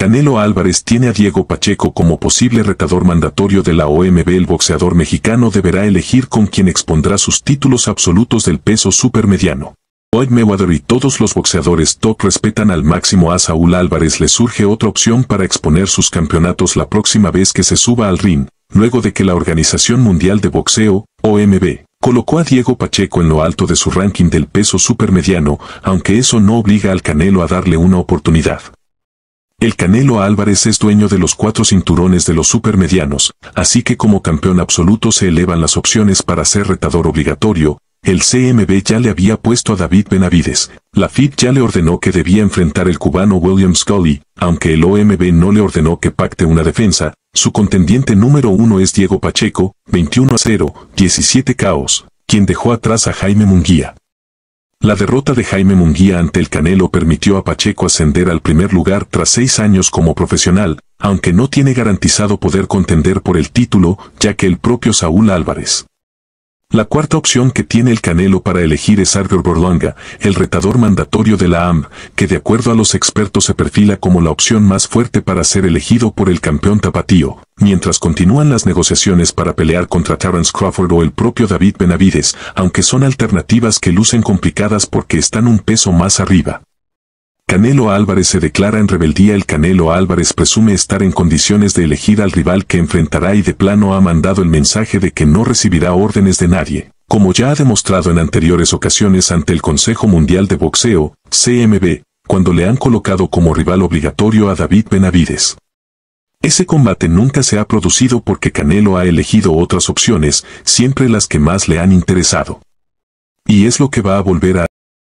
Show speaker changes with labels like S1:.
S1: Canelo Álvarez tiene a Diego Pacheco como posible retador mandatorio de la OMB. El boxeador mexicano deberá elegir con quien expondrá sus títulos absolutos del peso supermediano. Hoy Mayweather y todos los boxeadores top respetan al máximo a Saúl Álvarez le surge otra opción para exponer sus campeonatos la próxima vez que se suba al ring, luego de que la Organización Mundial de Boxeo, OMB, colocó a Diego Pacheco en lo alto de su ranking del peso supermediano, aunque eso no obliga al Canelo a darle una oportunidad. El Canelo Álvarez es dueño de los cuatro cinturones de los supermedianos, así que como campeón absoluto se elevan las opciones para ser retador obligatorio, el CMB ya le había puesto a David Benavides, la FIB ya le ordenó que debía enfrentar el cubano William Scully, aunque el OMB no le ordenó que pacte una defensa, su contendiente número uno es Diego Pacheco, 21 a 0, 17 caos, quien dejó atrás a Jaime Munguía. La derrota de Jaime Munguía ante el Canelo permitió a Pacheco ascender al primer lugar tras seis años como profesional, aunque no tiene garantizado poder contender por el título, ya que el propio Saúl Álvarez la cuarta opción que tiene el Canelo para elegir es Arthur Borlanga, el retador mandatorio de la AM, que de acuerdo a los expertos se perfila como la opción más fuerte para ser elegido por el campeón tapatío, mientras continúan las negociaciones para pelear contra Terence Crawford o el propio David Benavides, aunque son alternativas que lucen complicadas porque están un peso más arriba. Canelo Álvarez se declara en rebeldía. El Canelo Álvarez presume estar en condiciones de elegir al rival que enfrentará y de plano ha mandado el mensaje de que no recibirá órdenes de nadie, como ya ha demostrado en anteriores ocasiones ante el Consejo Mundial de Boxeo, CMB, cuando le han colocado como rival obligatorio a David Benavides. Ese combate nunca se ha producido porque Canelo ha elegido otras opciones, siempre las que más le han interesado. Y es lo que va a volver a